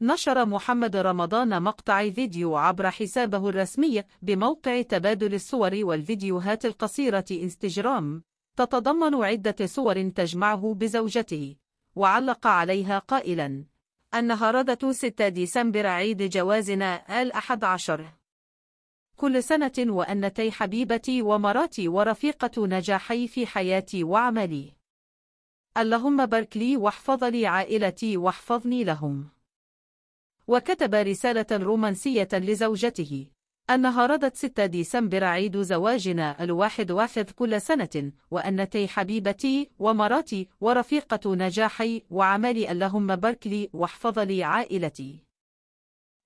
نشر محمد رمضان مقطع فيديو عبر حسابه الرسمي بموقع تبادل الصور والفيديوهات القصيرة إنستجرام تتضمن عدة صور تجمعه بزوجته وعلق عليها قائلا النهاردة 6 ديسمبر عيد جوازنا الأحد عشر كل سنة وأنتي حبيبتي ومراتي ورفيقة نجاحي في حياتي وعملي اللهم بارك لي واحفظ لي عائلتي واحفظني لهم وكتب رسالة رومانسية لزوجته أنها رضت 6 ديسمبر عيد زواجنا الواحد واحد كل سنة وأنتي حبيبتي ومراتي ورفيقة نجاحي وعملي اللهم بارك لي واحفظ لي عائلتي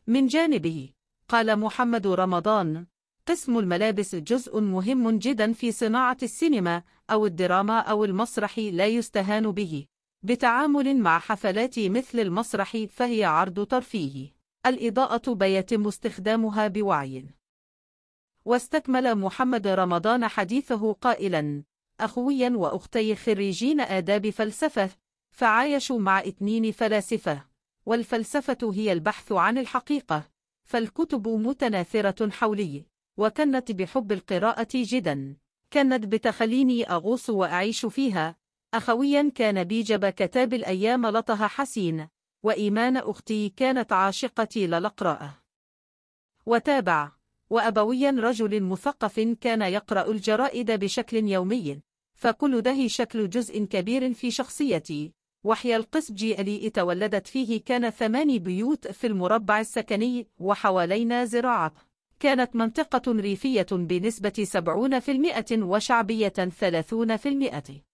من جانبه قال محمد رمضان قسم الملابس جزء مهم جدا في صناعة السينما أو الدراما أو المسرح لا يستهان به بتعامل مع حفلات مثل المسرح فهي عرض ترفيهي الإضاءة بيتم استخدامها بوعي واستكمل محمد رمضان حديثه قائلا أخويا وأختي خريجين آداب فلسفة فعايشوا مع اثنين فلاسفة والفلسفة هي البحث عن الحقيقة فالكتب متناثرة حولي وكنت بحب القراءة جدا كانت بتخليني أغوص وأعيش فيها أخويا كان بيجب كتاب الأيام لطه حسين وإيمان أختي كانت عاشقتي للقراءة وتابع وأبويا رجل مثقف كان يقرأ الجرائد بشكل يومي فكل ده شكل جزء كبير في شخصيتي وحي جي اللي تولدت فيه كان ثماني بيوت في المربع السكني وحوالينا زراعة كانت منطقة ريفية بنسبة 70% وشعبية 30%